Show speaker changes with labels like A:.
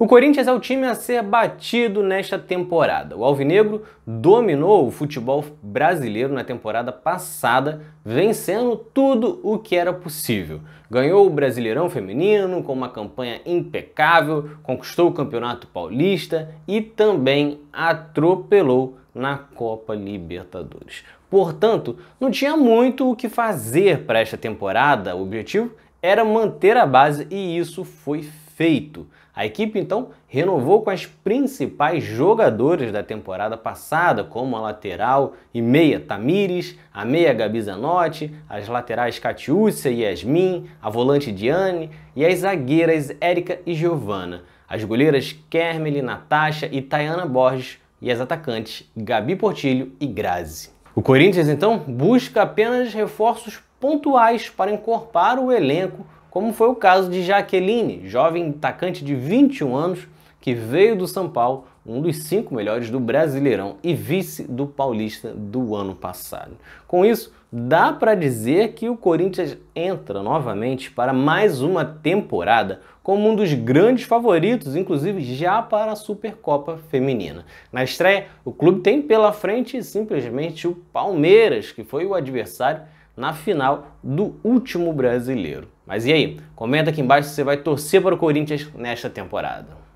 A: O Corinthians é o time a ser batido nesta temporada. O Alvinegro dominou o futebol brasileiro na temporada passada, vencendo tudo o que era possível. Ganhou o Brasileirão Feminino com uma campanha impecável, conquistou o Campeonato Paulista e também atropelou na Copa Libertadores. Portanto, não tinha muito o que fazer para esta temporada. O objetivo era manter a base e isso foi feito feito. A equipe então renovou com as principais jogadoras da temporada passada, como a lateral e meia Tamires, a meia Gabi Zanotti, as laterais Catiúcia e Yasmin, a volante Diane e as zagueiras Érica e Giovana, as goleiras Kermely, Natasha e Tayana Borges e as atacantes Gabi Portilho e Grazi. O Corinthians então busca apenas reforços pontuais para incorporar o elenco como foi o caso de Jaqueline, jovem atacante de 21 anos que veio do São Paulo, um dos cinco melhores do Brasileirão e vice do Paulista do ano passado. Com isso, dá para dizer que o Corinthians entra novamente para mais uma temporada como um dos grandes favoritos, inclusive já para a Supercopa Feminina. Na estreia, o clube tem pela frente simplesmente o Palmeiras, que foi o adversário na final do último brasileiro. Mas e aí? Comenta aqui embaixo se você vai torcer para o Corinthians nesta temporada.